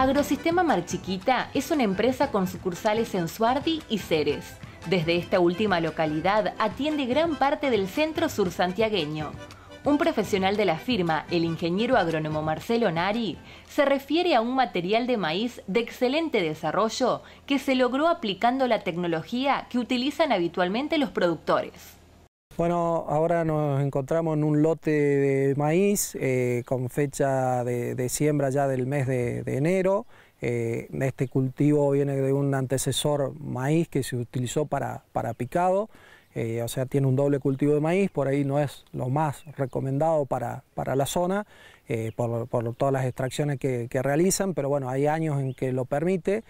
Agrosistema Marchiquita es una empresa con sucursales en Suardi y Ceres. Desde esta última localidad atiende gran parte del centro sur santiagueño. Un profesional de la firma, el ingeniero agrónomo Marcelo Nari, se refiere a un material de maíz de excelente desarrollo que se logró aplicando la tecnología que utilizan habitualmente los productores. Bueno, ahora nos encontramos en un lote de maíz eh, con fecha de, siembra ya del mes de enero. Eh, este cultivo viene de un antecesor maíz que se utilizó para, picado, eh, o sea, tiene un doble cultivo de maíz, por ahí no es lo más recomendado para, la zona, eh, por, todas las extracciones que, realizan, pero bueno, hay años en que lo permite,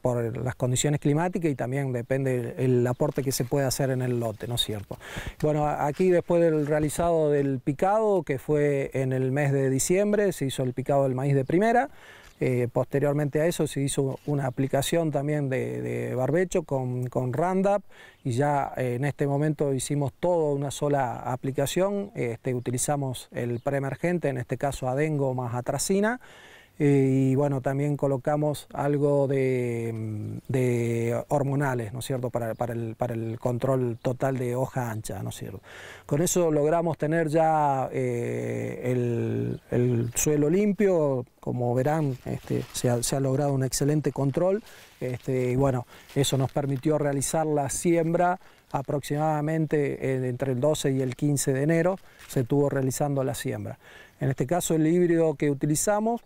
por las condiciones climáticas y también depende el aporte que se puede hacer en el lote, ¿no es cierto? Bueno, aquí después del realizado del picado, que fue en el mes de diciembre, se hizo el picado del maíz de primera, eh, posteriormente a eso se hizo una aplicación también de, barbecho con, con Roundup y ya eh, en este momento hicimos toda una sola aplicación. Este, utilizamos el preemergente, en este caso adengo más atracina. Eh, y bueno, también colocamos algo de, mm, hormonales, ¿no es cierto?, para, el, control total de hoja ancha, ¿no es cierto. Con eso logramos tener ya eh, el, suelo limpio, como verán, este, se, ha, logrado un excelente control, este, y bueno, eso nos permitió realizar la siembra aproximadamente eh, entre el 12 y el 15 de enero se estuvo realizando la siembra. En este caso el híbrido que utilizamos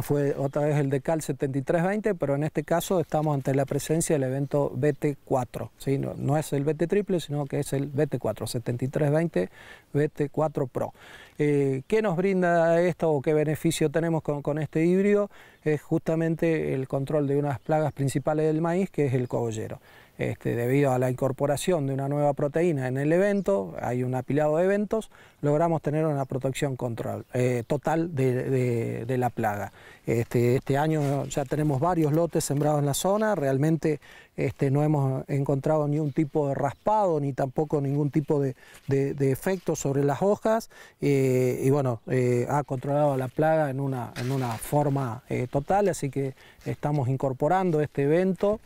fue otra vez el decal 7320, pero en este caso estamos ante la presencia del evento BT4. ¿sí? No, es el BT triple, sino que es el BT4, 7320 BT4 Pro. Eh, ¿Qué nos brinda esto o qué beneficio tenemos con, con este híbrido? es justamente el control de una de las plagas principales del maíz, que es el cogollero. Este, debido a la incorporación de una nueva proteína en el evento, hay un apilado de eventos, logramos tener una protección control, eh, total de, la plaga. Este, este, año ya tenemos varios lotes sembrados en la zona, realmente este, no hemos encontrado ni un tipo de raspado, ni tampoco ningún tipo de, efecto sobre las hojas, eh, y bueno, eh, ha controlado la plaga en una, en una forma total, así que estamos incorporando este evento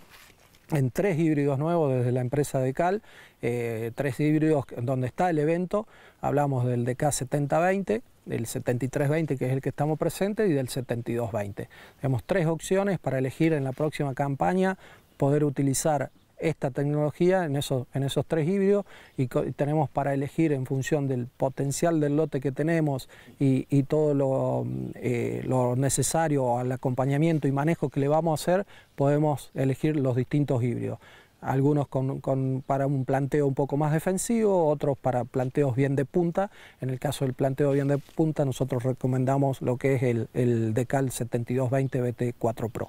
en tres híbridos nuevos desde la empresa Decal, Cal, eh, tres híbridos donde está el evento, hablamos del DK 7020, del 7320 que es el que estamos presentes y del 7220. Tenemos tres opciones para elegir en la próxima campaña poder utilizar esta tecnología en esos, en esos tres híbridos y tenemos para elegir en función del potencial del lote que tenemos y, todo mm, eh, lo, necesario al acompañamiento y manejo que le vamos a hacer, podemos elegir los distintos híbridos. Algunos con, para un planteo un poco más defensivo, otros para planteos bien de punta. En el caso del planteo bien de punta, nosotros recomendamos lo que es el, el Decal 7220 BT4 Pro.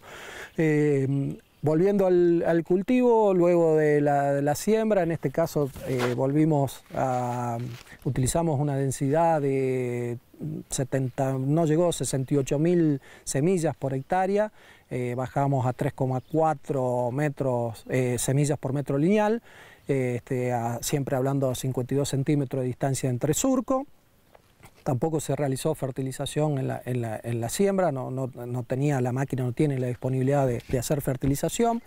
Eh, Volviendo al, cultivo, luego de la, siembra, en este caso eh, volvimos a, utilizamos una densidad de 70, no llegó 68 mil semillas por hectárea, eh, bajamos a 3,4 metros eh, semillas por metro lineal, este, siempre hablando a 52 centímetros de distancia entre surco. Tampoco se realizó fertilización en la, siembra, no, tenía, la máquina no tiene la disponibilidad de, hacer fertilización.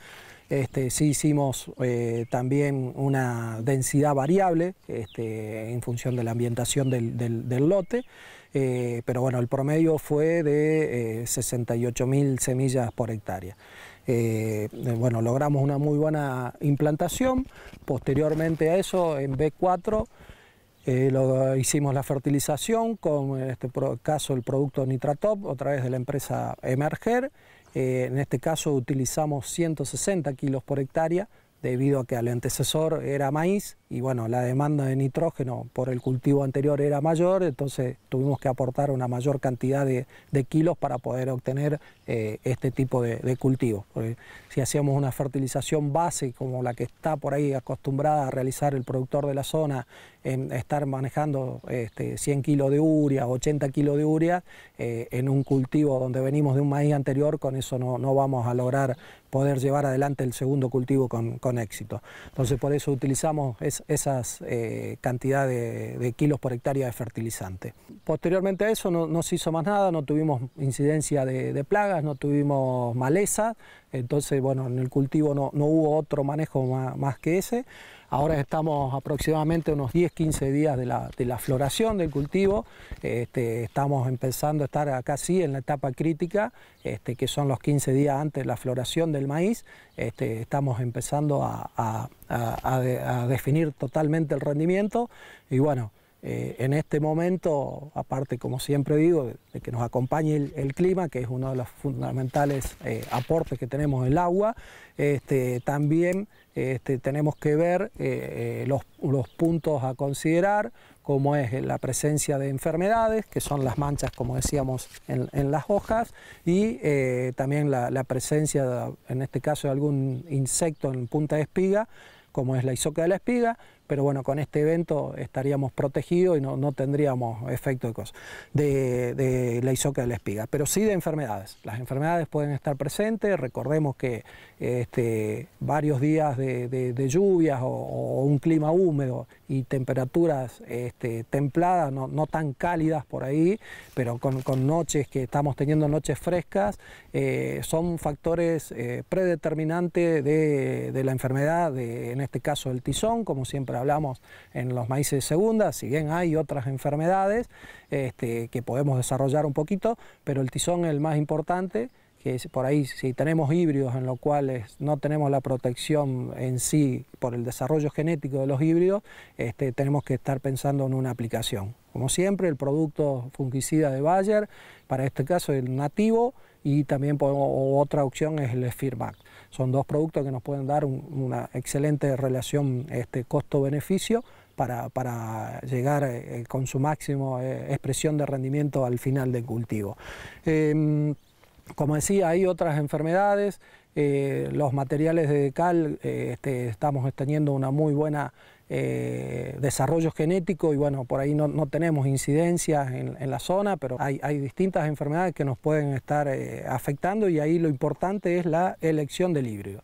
Este, sí hicimos eh, también una densidad variable este, en función de la ambientación del, lote, eh, pero bueno, el promedio fue de 68 eh, 68.000 semillas por hectárea. bueno, logramos una muy buena implantación, posteriormente a eso en B4 eh, lo, hicimos la fertilización con, en este caso, el producto Nitratop, otra vez de la empresa Emerger. Eh, en este caso utilizamos 160 kilos por hectárea, debido a que al antecesor era maíz y bueno, la demanda de nitrógeno por el cultivo anterior era mayor, entonces tuvimos que aportar una mayor cantidad de, kilos para poder obtener eh, este tipo de, de cultivo. si hacíamos una fertilización base como la que está por ahí acostumbrada a realizar el productor de la zona en estar manejando 100 este, kilos de urea, 80 kilos de urea, eh, en un cultivo donde venimos de un maíz anterior, con eso no, vamos a lograr poder llevar adelante el segundo cultivo con, éxito. Entonces por eso utilizamos es, esas eh, cantidades de, kilos por hectárea de fertilizante. Posteriormente a eso no, se hizo más nada, no tuvimos incidencia de plagas, no tuvimos maleza, entonces, bueno, en el cultivo no, hubo otro manejo más, que ese. Ahora estamos aproximadamente unos 10-15 días de la, floración del cultivo. Este, estamos empezando a estar acá sí en la etapa crítica, este, que son los 15 días antes de la floración del maíz. Este, estamos empezando a, a definir totalmente el rendimiento y bueno, eh, en este momento, aparte, como siempre digo, de, que nos acompañe el, clima, que es uno de los fundamentales eh, aportes que tenemos el agua, este, también este, tenemos que ver eh, los, puntos a considerar, como es la presencia de enfermedades, que son las manchas, como decíamos, en, las hojas, y también la, presencia, en este caso, de algún insecto en punta de espiga, como es la isoca de la espiga, pero bueno, con este evento estaríamos protegidos y no, tendríamos efecto de, la isoca de la espiga, pero sí de enfermedades. Las enfermedades pueden estar presentes, recordemos que este, varios días de, lluvias o, un clima húmedo y temperaturas este, templadas, no, tan cálidas por ahí, pero con, noches que estamos teniendo noches frescas, eh, son factores eh, predeterminantes de, de, la enfermedad, en este caso el tizón, como siempre hablamos en los maíces de segunda, si bien hay otras enfermedades este, que podemos desarrollar un poquito, pero el tizón es el más importante que por ahí si tenemos híbridos en los cuales no tenemos la protección en sí por el desarrollo genético de los híbridos, este, tenemos que estar pensando en una aplicación. Como siempre, el producto fungicida de Bayer, para este caso el nativo, y también otra opción es el feedback. Son dos productos que nos pueden dar una excelente relación este, costo-beneficio para, llegar eh, con su máximo eh, expresión de rendimiento al final del cultivo. Em, como decía, hay otras enfermedades, eh, los materiales de cal, este, estamos teniendo una muy buena eh, desarrollo genético y bueno, por ahí no, tenemos incidencias en, la zona, pero hay, distintas enfermedades que nos pueden estar eh, afectando y ahí lo importante es la elección del híbrido.